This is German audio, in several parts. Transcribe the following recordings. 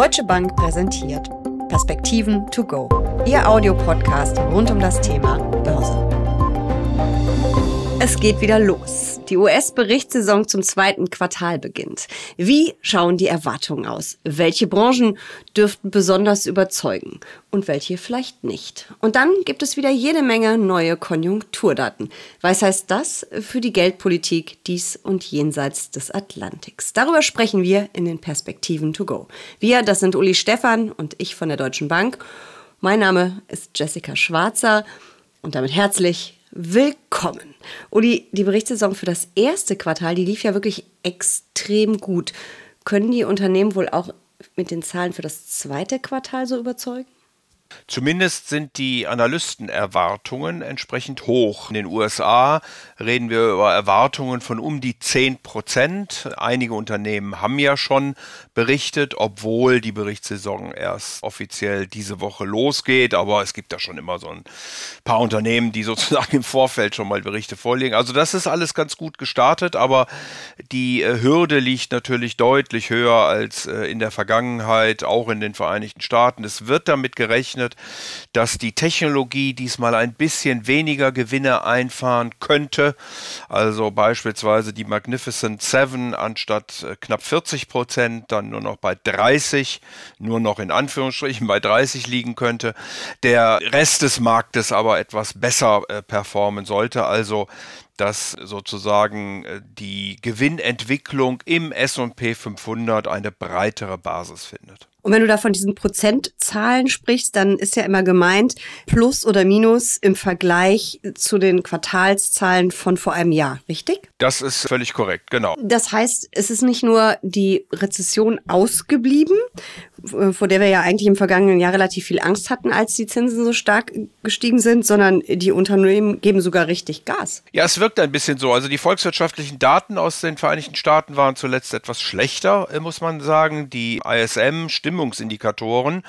Deutsche Bank präsentiert Perspektiven to go, Ihr Audiopodcast rund um das Thema Börse. Es geht wieder los. Die US-Berichtssaison zum zweiten Quartal beginnt. Wie schauen die Erwartungen aus? Welche Branchen dürften besonders überzeugen und welche vielleicht nicht? Und dann gibt es wieder jede Menge neue Konjunkturdaten. Was heißt das für die Geldpolitik dies und jenseits des Atlantiks? Darüber sprechen wir in den Perspektiven to go. Wir, das sind Uli Stefan und ich von der Deutschen Bank. Mein Name ist Jessica Schwarzer und damit herzlich willkommen. Uli, die Berichtssaison für das erste Quartal, die lief ja wirklich extrem gut. Können die Unternehmen wohl auch mit den Zahlen für das zweite Quartal so überzeugen? Zumindest sind die Analystenerwartungen entsprechend hoch. In den USA reden wir über Erwartungen von um die 10 Prozent. Einige Unternehmen haben ja schon berichtet, obwohl die Berichtssaison erst offiziell diese Woche losgeht. Aber es gibt da schon immer so ein paar Unternehmen, die sozusagen im Vorfeld schon mal Berichte vorlegen. Also das ist alles ganz gut gestartet, aber die äh, Hürde liegt natürlich deutlich höher als äh, in der Vergangenheit, auch in den Vereinigten Staaten. Es wird damit gerechnet, gerechnet, dass die Technologie diesmal ein bisschen weniger Gewinne einfahren könnte. Also beispielsweise die Magnificent 7 anstatt äh, knapp 40 Prozent dann nur noch bei 30, nur noch in Anführungsstrichen bei 30 liegen könnte. Der Rest des Marktes aber etwas besser äh, performen sollte. Also dass sozusagen äh, die Gewinnentwicklung im SP 500 eine breitere Basis findet. Und wenn du da von diesen Prozentzahlen sprichst, dann ist ja immer gemeint, plus oder minus im Vergleich zu den Quartalszahlen von vor einem Jahr, richtig? Das ist völlig korrekt, genau. Das heißt, es ist nicht nur die Rezession ausgeblieben, äh, vor der wir ja eigentlich im vergangenen Jahr relativ viel Angst hatten, als die Zinsen so stark gestiegen sind, sondern die Unternehmen geben sogar richtig Gas. Ja, es wirkt ein bisschen so. Also die volkswirtschaftlichen Daten aus den Vereinigten Staaten waren zuletzt etwas schlechter, äh, muss man sagen. Die ISM-Stimmungsindikatoren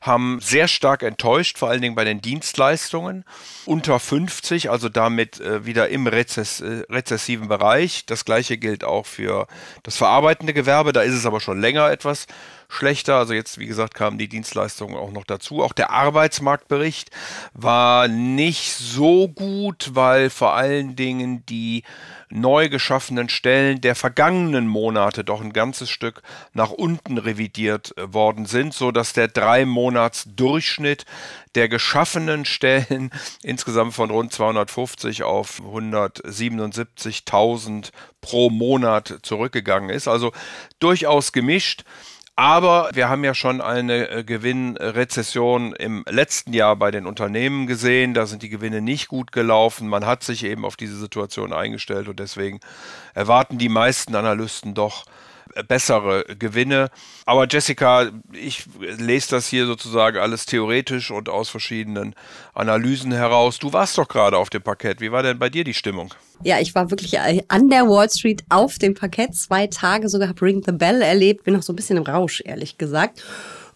haben sehr stark enttäuscht, vor allen Dingen bei den Dienstleistungen. Unter 50, also damit äh, wieder im Rezess rezessiven Bereich. Das gleiche gilt auch für das verarbeitende Gewerbe. Da ist es aber schon länger etwas schlechter. Also jetzt, wie gesagt, kamen die Dienstleistungen auch noch dazu. Auch der Arbeitsmarktbericht war nicht so gut, weil vor allen Dingen die neu geschaffenen Stellen der vergangenen Monate doch ein ganzes Stück nach unten revidiert äh, worden sind, sodass der Drei-Monats-Durchschnitt der geschaffenen Stellen insgesamt von rund 250 auf 177.000 pro Monat zurückgegangen ist. Also durchaus gemischt. Aber wir haben ja schon eine äh, Gewinnrezession im letzten Jahr bei den Unternehmen gesehen. Da sind die Gewinne nicht gut gelaufen. Man hat sich eben auf diese Situation eingestellt und deswegen erwarten die meisten Analysten doch bessere Gewinne. Aber Jessica, ich lese das hier sozusagen alles theoretisch und aus verschiedenen Analysen heraus. Du warst doch gerade auf dem Parkett. Wie war denn bei dir die Stimmung? Ja, ich war wirklich äh, an der Wall Street auf dem Parkett, zwei Tage sogar, habe Ring the Bell erlebt, bin noch so ein bisschen im Rausch, ehrlich gesagt.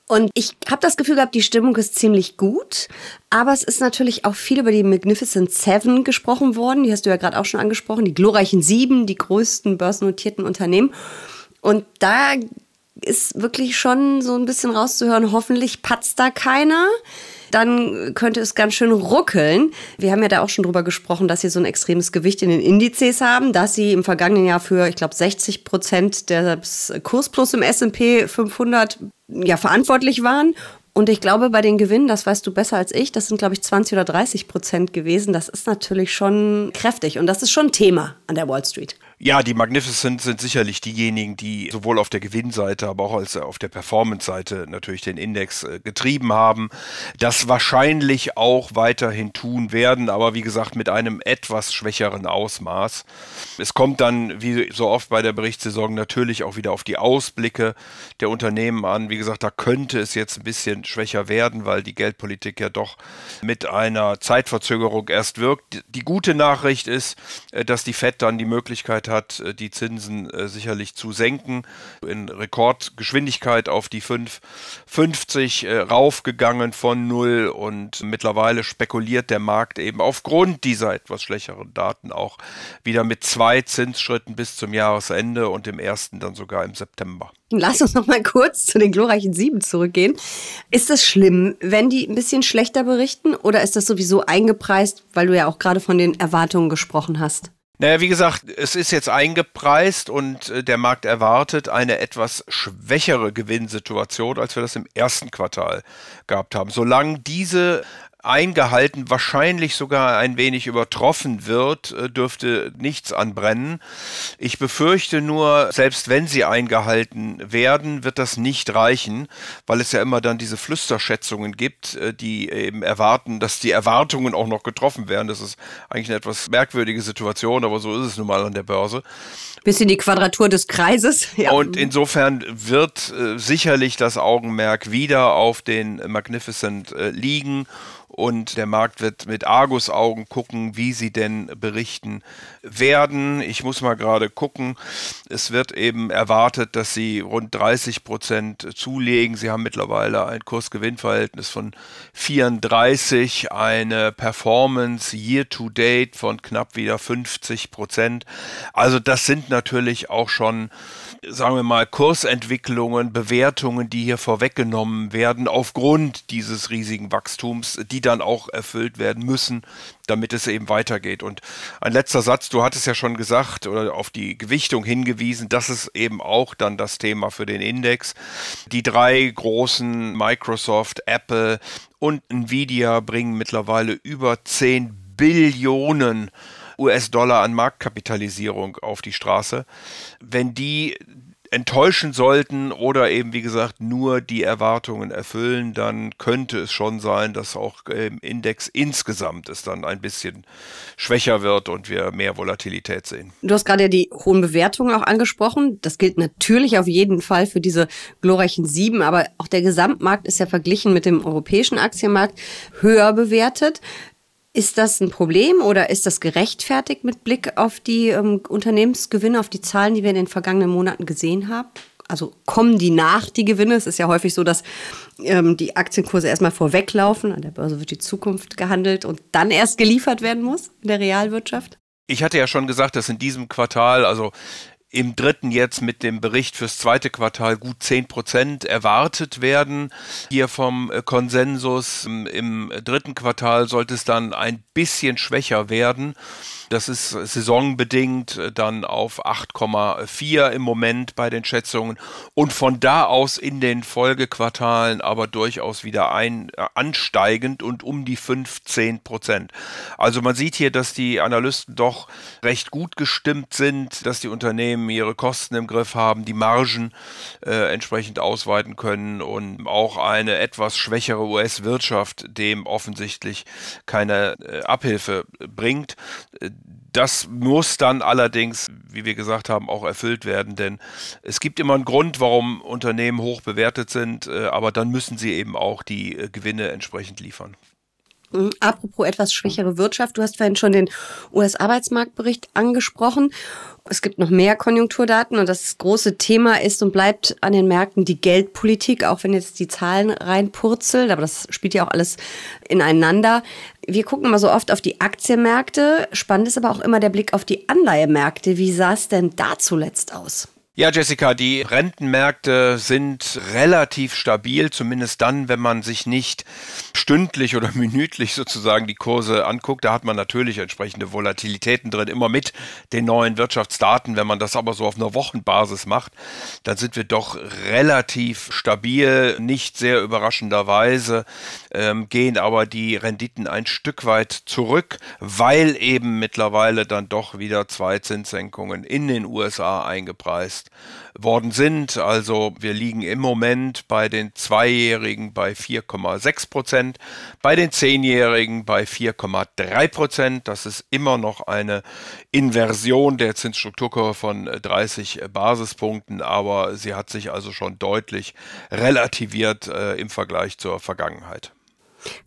Und ich habe das Gefühl gehabt, die Stimmung ist ziemlich gut. Aber es ist natürlich auch viel über die Magnificent Seven gesprochen worden. Die hast du ja gerade auch schon angesprochen. Die glorreichen Sieben, die größten börsennotierten Unternehmen. Und da ist wirklich schon so ein bisschen rauszuhören, hoffentlich patzt da keiner. Dann könnte es ganz schön ruckeln. Wir haben ja da auch schon drüber gesprochen, dass sie so ein extremes Gewicht in den Indizes haben, dass sie im vergangenen Jahr für, ich glaube, 60 Prozent des Kursplus im SP 500 ja, verantwortlich waren. Und ich glaube, bei den Gewinnen, das weißt du besser als ich, das sind, glaube ich, 20 oder 30 Prozent gewesen. Das ist natürlich schon kräftig und das ist schon Thema an der Wall Street. Ja, die Magnificent sind sicherlich diejenigen, die sowohl auf der Gewinnseite, aber auch als auf der Performance-Seite natürlich den Index äh, getrieben haben. Das wahrscheinlich auch weiterhin tun werden, aber wie gesagt mit einem etwas schwächeren Ausmaß. Es kommt dann, wie so oft bei der Berichtssaison, natürlich auch wieder auf die Ausblicke der Unternehmen an. Wie gesagt, da könnte es jetzt ein bisschen schwächer werden, weil die Geldpolitik ja doch mit einer Zeitverzögerung erst wirkt. Die gute Nachricht ist, äh, dass die Fed dann die Möglichkeit hat, äh, die Zinsen äh, sicherlich zu senken. In Rekordgeschwindigkeit auf die 5,50 äh, raufgegangen von null und mittlerweile spekuliert der Markt eben aufgrund dieser etwas schlechteren Daten auch wieder mit zwei Zinsschritten bis zum Jahresende und dem ersten dann sogar im September. Lass uns noch mal kurz zu den glorreichen Sieben zurückgehen. Ist es schlimm, wenn die ein bisschen schlechter berichten oder ist das sowieso eingepreist, weil du ja auch gerade von den Erwartungen gesprochen hast? Naja, wie gesagt, es ist jetzt eingepreist und äh, der Markt erwartet eine etwas schwächere Gewinnsituation, als wir das im ersten Quartal gehabt haben. Solange diese eingehalten, wahrscheinlich sogar ein wenig übertroffen wird, äh, dürfte nichts anbrennen. Ich befürchte nur, selbst wenn sie eingehalten werden, wird das nicht reichen, weil es ja immer dann diese Flüsterschätzungen gibt, äh, die eben erwarten, dass die Erwartungen auch noch getroffen werden. Das ist eigentlich eine etwas merkwürdige Situation, aber so ist es nun mal an der Börse. Bisschen die Quadratur des Kreises. Ja. Und insofern wird äh, sicherlich das Augenmerk wieder auf den Magnificent liegen und der Markt wird mit Argusaugen gucken, wie sie denn berichten werden. Ich muss mal gerade gucken. Es wird eben erwartet, dass sie rund 30 Prozent zulegen. Sie haben mittlerweile ein Kursgewinnverhältnis von 34, eine Performance Year-to-Date von knapp wieder 50 Prozent. Also das sind natürlich auch schon, sagen wir mal, Kursentwicklungen, Bewertungen, die hier vorweggenommen werden aufgrund dieses riesigen Wachstums, die die dann auch erfüllt werden müssen, damit es eben weitergeht. Und ein letzter Satz, du hattest ja schon gesagt oder auf die Gewichtung hingewiesen, das ist eben auch dann das Thema für den Index. Die drei großen Microsoft, Apple und Nvidia bringen mittlerweile über 10 Billionen US-Dollar an Marktkapitalisierung auf die Straße. Wenn die enttäuschen sollten oder eben, wie gesagt, nur die Erwartungen erfüllen, dann könnte es schon sein, dass auch im ähm, Index insgesamt es dann ein bisschen schwächer wird und wir mehr Volatilität sehen. Du hast gerade ja die hohen Bewertungen auch angesprochen. Das gilt natürlich auf jeden Fall für diese glorreichen sieben, aber auch der Gesamtmarkt ist ja verglichen mit dem europäischen Aktienmarkt höher bewertet. Ist das ein Problem oder ist das gerechtfertigt mit Blick auf die ähm, Unternehmensgewinne, auf die Zahlen, die wir in den vergangenen Monaten gesehen haben? Also kommen die nach, die Gewinne? Es ist ja häufig so, dass ähm, die Aktienkurse erstmal vorweglaufen. An der Börse wird die Zukunft gehandelt und dann erst geliefert werden muss in der Realwirtschaft. Ich hatte ja schon gesagt, dass in diesem Quartal, also im dritten jetzt mit dem Bericht fürs zweite Quartal gut 10 Prozent erwartet werden. Hier vom äh, Konsensus ähm, im dritten Quartal sollte es dann ein bisschen schwächer werden. Das ist saisonbedingt äh, dann auf 8,4 im Moment bei den Schätzungen und von da aus in den Folgequartalen aber durchaus wieder ein, äh, ansteigend und um die 15 Prozent. Also man sieht hier, dass die Analysten doch recht gut gestimmt sind, dass die Unternehmen ihre Kosten im Griff haben, die Margen äh, entsprechend ausweiten können und auch eine etwas schwächere US-Wirtschaft dem offensichtlich keine äh, Abhilfe bringt. Äh, das muss dann allerdings, wie wir gesagt haben, auch erfüllt werden, denn es gibt immer einen Grund, warum Unternehmen hoch bewertet sind, äh, aber dann müssen sie eben auch die äh, Gewinne entsprechend liefern. Hm, apropos etwas schwächere Wirtschaft, du hast vorhin schon den US-Arbeitsmarktbericht angesprochen. Es gibt noch mehr Konjunkturdaten und das große Thema ist und bleibt an den Märkten die Geldpolitik, auch wenn jetzt die Zahlen reinpurzeln, aber das spielt ja auch alles ineinander. Wir gucken immer so oft auf die Aktienmärkte, spannend ist aber auch immer der Blick auf die Anleihemärkte. Wie sah es denn da zuletzt aus? Ja, Jessica, die Rentenmärkte sind relativ stabil, zumindest dann, wenn man sich nicht stündlich oder minütlich sozusagen die Kurse anguckt. Da hat man natürlich entsprechende Volatilitäten drin, immer mit den neuen Wirtschaftsdaten. Wenn man das aber so auf einer Wochenbasis macht, dann sind wir doch relativ stabil, nicht sehr überraschenderweise, ähm, gehen aber die Renditen ein Stück weit zurück, weil eben mittlerweile dann doch wieder zwei Zinssenkungen in den USA eingepreist worden sind. Also wir liegen im Moment bei den Zweijährigen bei 4,6 Prozent, bei den Zehnjährigen bei 4,3 Prozent. Das ist immer noch eine Inversion der Zinsstrukturkurve von 30 Basispunkten, aber sie hat sich also schon deutlich relativiert äh, im Vergleich zur Vergangenheit.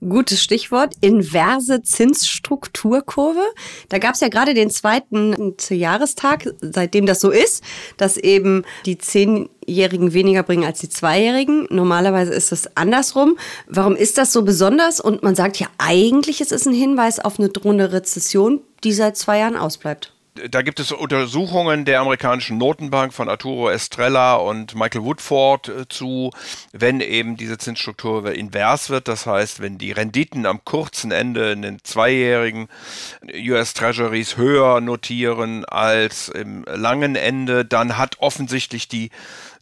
Gutes Stichwort, inverse Zinsstrukturkurve. Da gab es ja gerade den zweiten Jahrestag, seitdem das so ist, dass eben die Zehnjährigen weniger bringen als die Zweijährigen. Normalerweise ist das andersrum. Warum ist das so besonders? Und man sagt ja eigentlich, es ist ein Hinweis auf eine drohende Rezession, die seit zwei Jahren ausbleibt da gibt es Untersuchungen der amerikanischen Notenbank von Arturo Estrella und Michael Woodford äh, zu, wenn eben diese Zinsstruktur invers wird. Das heißt, wenn die Renditen am kurzen Ende in den zweijährigen US Treasuries höher notieren als im langen Ende, dann hat offensichtlich die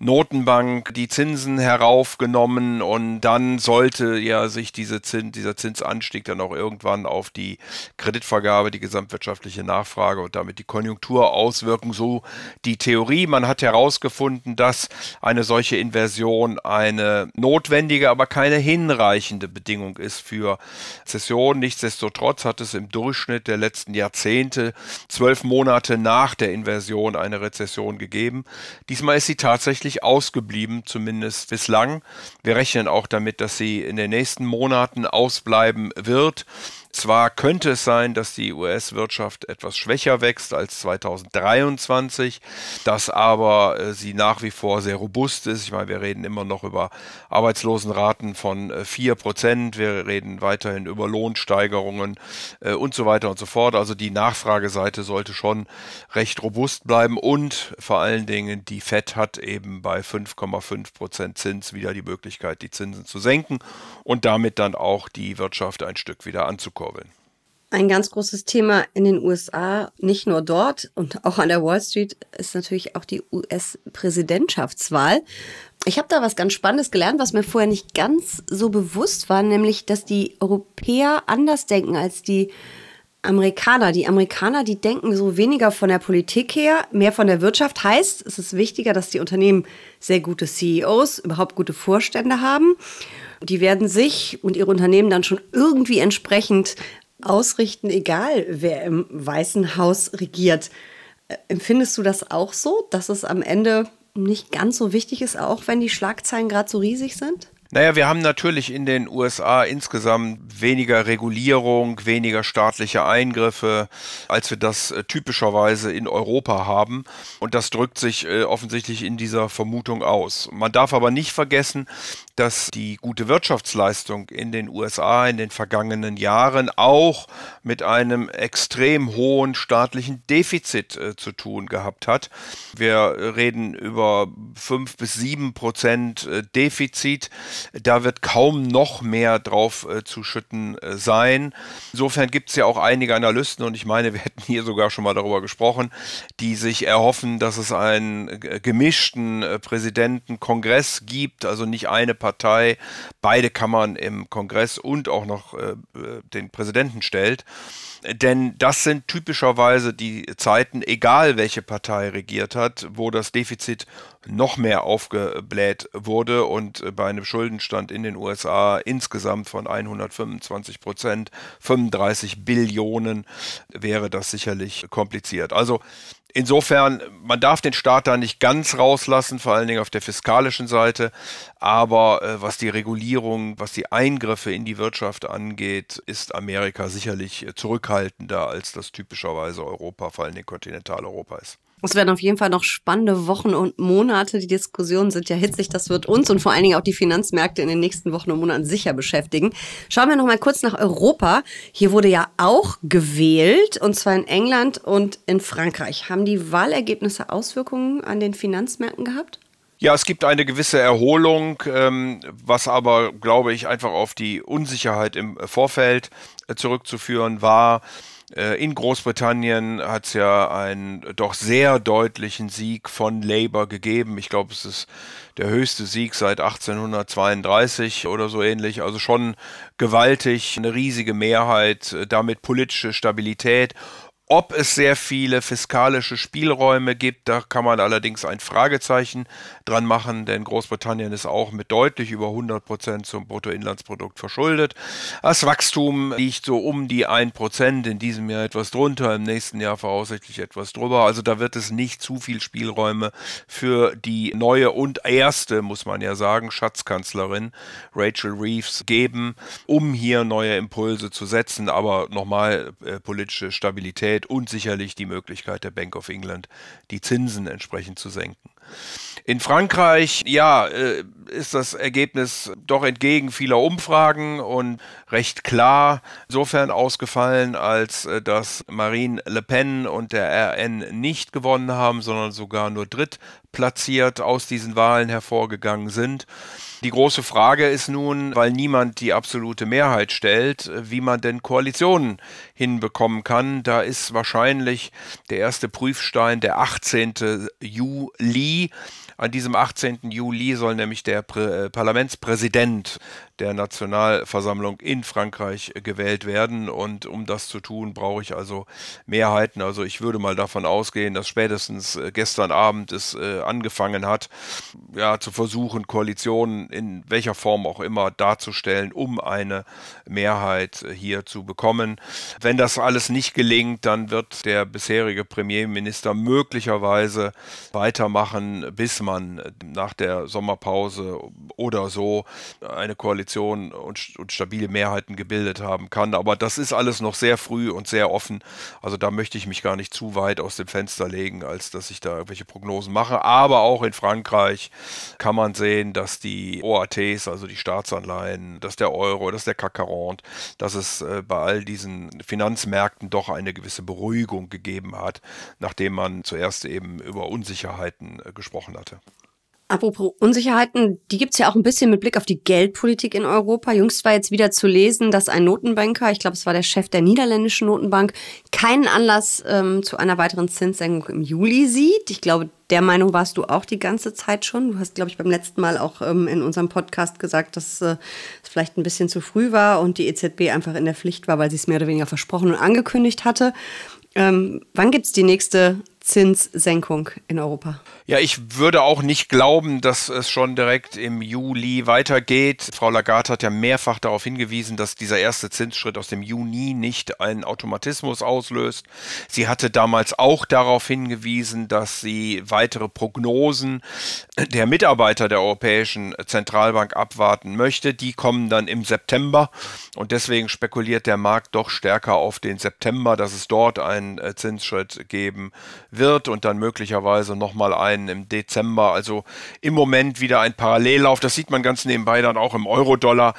Notenbank die Zinsen heraufgenommen und dann sollte ja sich diese Zins, dieser Zinsanstieg dann auch irgendwann auf die Kreditvergabe, die gesamtwirtschaftliche Nachfrage und damit die Konjunktur auswirken. So die Theorie. Man hat herausgefunden, dass eine solche Inversion eine notwendige, aber keine hinreichende Bedingung ist für Zession. Nichtsdestotrotz hat es im Durchschnitt der letzten Jahrzehnte zwölf Monate nach der Inversion eine Rezession gegeben. Diesmal ist sie tatsächlich deutlich ausgeblieben, zumindest bislang. Wir rechnen auch damit, dass sie in den nächsten Monaten ausbleiben wird. Zwar könnte es sein, dass die US-Wirtschaft etwas schwächer wächst als 2023, dass aber äh, sie nach wie vor sehr robust ist. Ich meine, wir reden immer noch über Arbeitslosenraten von 4 äh, Prozent, wir reden weiterhin über Lohnsteigerungen äh, und so weiter und so fort. Also die Nachfrageseite sollte schon recht robust bleiben und vor allen Dingen die FED hat eben bei 5,5 Prozent Zins wieder die Möglichkeit, die Zinsen zu senken und damit dann auch die Wirtschaft ein Stück wieder anzukurbeln ankurbeln. Ein ganz großes Thema in den USA, nicht nur dort und auch an der Wall Street, ist natürlich auch die US-Präsidentschaftswahl. Ich habe da was ganz Spannendes gelernt, was mir vorher nicht ganz so bewusst war, nämlich, dass die Europäer anders denken als die Amerikaner. Die Amerikaner, die denken so weniger von der Politik her, mehr von der Wirtschaft. Heißt, es ist wichtiger, dass die Unternehmen sehr gute CEOs, überhaupt gute Vorstände haben. Die werden sich und ihre Unternehmen dann schon irgendwie entsprechend ausrichten, egal wer im Weißen Haus regiert. Äh, empfindest du das auch so, dass es am Ende nicht ganz so wichtig ist, auch wenn die Schlagzeilen gerade so riesig sind? Naja, wir haben natürlich in den USA insgesamt weniger Regulierung, weniger staatliche Eingriffe, als wir das äh, typischerweise in Europa haben. Und das drückt sich äh, offensichtlich in dieser Vermutung aus. Man darf aber nicht vergessen, dass die gute Wirtschaftsleistung in den USA in den vergangenen Jahren auch mit einem extrem hohen staatlichen Defizit äh, zu tun gehabt hat. Wir reden über 5 bis 7 Prozent äh, Defizit. Da wird kaum noch mehr drauf äh, zu schütten äh, sein. Insofern gibt es ja auch einige Analysten und ich meine, wir hätten hier sogar schon mal darüber gesprochen, die sich erhoffen, dass es einen äh, gemischten äh, Präsidentenkongress gibt, also nicht eine Partei Partei beide Kammern im Kongress und auch noch äh, den Präsidenten stellt. Denn das sind typischerweise die Zeiten, egal welche Partei regiert hat, wo das Defizit noch mehr aufgebläht wurde und äh, bei einem Schuldenstand in den USA insgesamt von 125 Prozent, 35 Billionen, wäre das sicherlich kompliziert. Also insofern, man darf den Staat da nicht ganz rauslassen, vor allen Dingen auf der fiskalischen Seite. Aber äh, was die Regulierung, was die Eingriffe in die Wirtschaft angeht, ist Amerika sicherlich äh, zurückhaltender, als das typischerweise Europa, vor allen Dingen Kontinentaleuropa ist. Es werden auf jeden Fall noch spannende Wochen und Monate. Die Diskussionen sind ja hitzig. Das wird uns und vor allen Dingen auch die Finanzmärkte in den nächsten Wochen und Monaten sicher beschäftigen. Schauen wir noch mal kurz nach Europa. Hier wurde ja auch gewählt und zwar in England und in Frankreich. Haben die Wahlergebnisse Auswirkungen an den Finanzmärkten gehabt? Ja, es gibt eine gewisse Erholung, ähm, was aber, glaube ich, einfach auf die Unsicherheit im Vorfeld äh, zurückzuführen war. Äh, in Großbritannien hat es ja einen doch sehr deutlichen Sieg von Labour gegeben. Ich glaube, es ist der höchste Sieg seit 1832 oder so ähnlich. Also schon gewaltig, eine riesige Mehrheit, äh, damit politische Stabilität ob es sehr viele fiskalische Spielräume gibt, da kann man allerdings ein Fragezeichen dran machen, denn Großbritannien ist auch mit deutlich über 100 Prozent zum Bruttoinlandsprodukt verschuldet. Das Wachstum liegt so um die 1 Prozent, in diesem Jahr etwas drunter, im nächsten Jahr voraussichtlich etwas drüber. Also da wird es nicht zu viel Spielräume für die neue und erste, muss man ja sagen, Schatzkanzlerin Rachel Reeves geben, um hier neue Impulse zu setzen. Aber nochmal, äh, politische Stabilität Möglichkeit und sicherlich die Möglichkeit der Bank of England, die Zinsen entsprechend zu senken. In Frankreich, ja, äh, ist das Ergebnis doch entgegen vieler Umfragen und recht klar insofern ausgefallen, als äh, dass Marine Le Pen und der RN nicht gewonnen haben, sondern sogar nur drittplatziert aus diesen Wahlen hervorgegangen sind. Die große Frage ist nun, weil niemand die absolute Mehrheit stellt, wie man denn Koalitionen hinbekommen kann. Da ist wahrscheinlich der erste Prüfstein der 18. Juli. An diesem 18. Juli soll nämlich der Prä äh, Parlamentspräsident der Nationalversammlung in Frankreich äh, gewählt werden. Und um das zu tun, brauche ich also Mehrheiten. Also ich würde mal davon ausgehen, dass spätestens äh, gestern Abend es äh, angefangen hat, ja, zu versuchen, Koalitionen in welcher Form auch immer darzustellen, um eine Mehrheit hier zu bekommen. Wenn das alles nicht gelingt, dann wird der bisherige Premierminister möglicherweise weitermachen, bis man nach der Sommerpause oder so eine Koalition Koalition und, und stabile Mehrheiten gebildet haben kann. Aber das ist alles noch sehr früh und sehr offen. Also da möchte ich mich gar nicht zu weit aus dem Fenster legen, als dass ich da irgendwelche Prognosen mache. Aber auch in Frankreich kann man sehen, dass die OATs, also die Staatsanleihen, dass der Euro, dass der CAC dass es äh, bei all diesen Finanzmärkten doch eine gewisse Beruhigung gegeben hat, nachdem man zuerst eben über Unsicherheiten äh, gesprochen hatte. Apropos Unsicherheiten, die gibt es ja auch ein bisschen mit Blick auf die Geldpolitik in Europa. Jüngst war jetzt wieder zu lesen, dass ein Notenbanker, ich glaube es war der Chef der niederländischen Notenbank, keinen Anlass ähm, zu einer weiteren Zinssenkung im Juli sieht. Ich glaube, der Meinung warst du auch die ganze Zeit schon. Du hast, glaube ich, beim letzten Mal auch ähm, in unserem Podcast gesagt, dass äh, es vielleicht ein bisschen zu früh war und die EZB einfach in der Pflicht war, weil sie es mehr oder weniger versprochen und angekündigt hatte. Ähm, wann es die nächste Zinssenkung in Europa. Ja, ich würde auch nicht glauben, dass es schon direkt im Juli weitergeht. Frau Lagarde hat ja mehrfach darauf hingewiesen, dass dieser erste Zinsschritt aus dem Juni nicht einen Automatismus auslöst. Sie hatte damals auch darauf hingewiesen, dass sie weitere Prognosen der Mitarbeiter der Europäischen Zentralbank abwarten möchte. Die kommen dann im September und deswegen spekuliert der Markt doch stärker auf den September, dass es dort einen äh, Zinsschritt geben wird und dann möglicherweise nochmal einen im Dezember. Also im Moment wieder ein Parallellauf. Das sieht man ganz nebenbei dann auch im Euro-Dollar.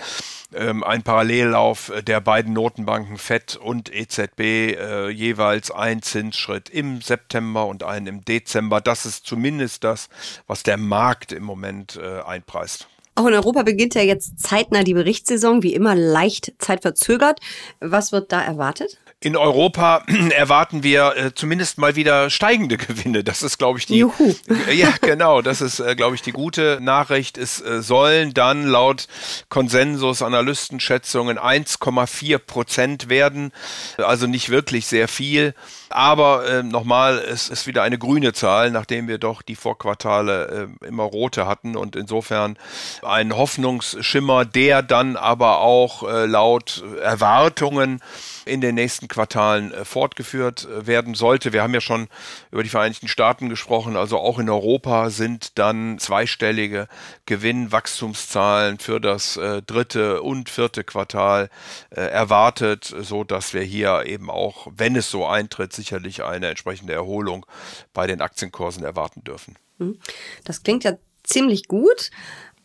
Ähm, ein Parallellauf der beiden Notenbanken FED und EZB, äh, jeweils ein Zinsschritt im September und einen im Dezember. Das ist zumindest das, was der Markt im Moment äh, einpreist. Auch in Europa beginnt ja jetzt zeitnah die Berichtssaison, wie immer leicht zeitverzögert. Was wird da erwartet? in Europa erwarten wir äh, zumindest mal wieder steigende Gewinne. Das ist, glaube ich, die. Juhu. Ja, genau. Das ist, äh, glaube ich, die gute Nachricht. Es äh, sollen dann laut Konsensus, Analystenschätzungen 1,4 Prozent werden. Also nicht wirklich sehr viel. Aber ähm, nochmal, es ist wieder eine grüne Zahl, nachdem wir doch die Vorquartale ähm, immer rote hatten. Und insofern ein Hoffnungsschimmer, der dann aber auch äh, laut Erwartungen in den nächsten Quartalen äh, fortgeführt äh, werden sollte. Wir haben ja schon über die Vereinigten Staaten gesprochen, also auch in Europa sind dann zweistellige Gewinnwachstumszahlen für das äh, dritte und vierte Quartal erwartet, so dass wir hier eben auch, wenn es so eintritt, sicherlich eine entsprechende Erholung bei den Aktienkursen erwarten dürfen. Mhm. Das klingt ja ziemlich gut.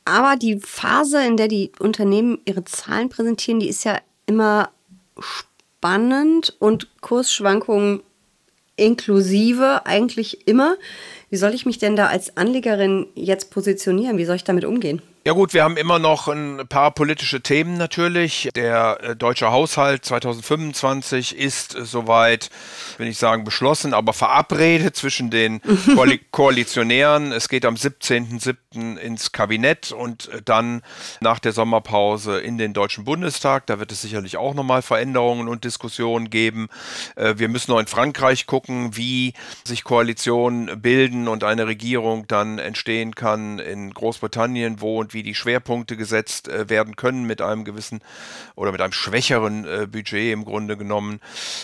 Aber die Phase, in der die Unternehmen ihre Zahlen präsentieren, die ist ja immer spannend und Kursschwankungen inklusive eigentlich immer. Wie soll ich mich denn da als Anlegerin jetzt positionieren? Wie soll ich damit umgehen? Ja gut, wir haben immer noch ein paar politische Themen natürlich. Der äh, deutsche Haushalt 2025 ist soweit, will ich sagen, beschlossen, aber verabredet zwischen den Koal Koalitionären. Es geht am 17.07. ins Kabinett und äh, dann nach der Sommerpause in den Deutschen Bundestag. Da wird es sicherlich auch nochmal Veränderungen und Diskussionen geben. Äh, wir müssen noch in Frankreich gucken, wie sich Koalitionen bilden und eine Regierung dann entstehen kann in Großbritannien, wo und wie wie die Schwerpunkte gesetzt äh, werden können mit einem gewissen oder mit einem schwächeren äh, Budget im Grunde genommen.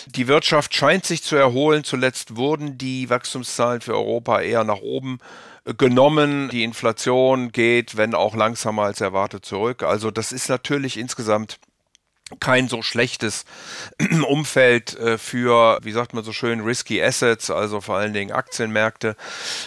Die Wirtschaft scheint sich zu erholen. Zuletzt wurden die Wachstumszahlen für Europa eher nach oben äh, genommen. Die Inflation geht, wenn auch langsamer als erwartet, zurück. Also das ist natürlich insgesamt kein so schlechtes Umfeld äh, für, wie sagt man so schön, risky Assets, also vor allen Dingen Aktienmärkte.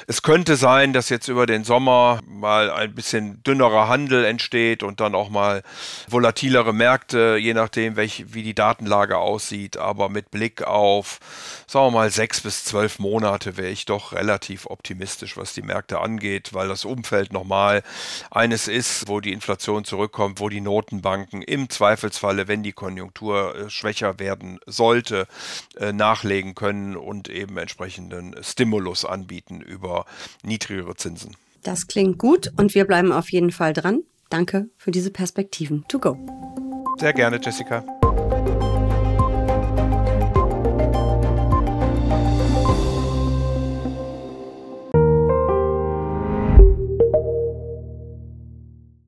Es könnte sein, dass jetzt über den Sommer mal ein bisschen dünnerer Handel entsteht und dann auch mal volatilere Märkte, je nachdem, welch, wie die Datenlage aussieht. Aber mit Blick auf, sagen wir mal, sechs bis zwölf Monate wäre ich doch relativ optimistisch, was die Märkte angeht, weil das Umfeld nochmal eines ist, wo die Inflation zurückkommt, wo die Notenbanken im Zweifelsfalle, wenn wenn die Konjunktur äh, schwächer werden sollte, äh, nachlegen können und eben entsprechenden Stimulus anbieten über niedrigere Zinsen. Das klingt gut und wir bleiben auf jeden Fall dran. Danke für diese Perspektiven. To go. Sehr gerne, Jessica.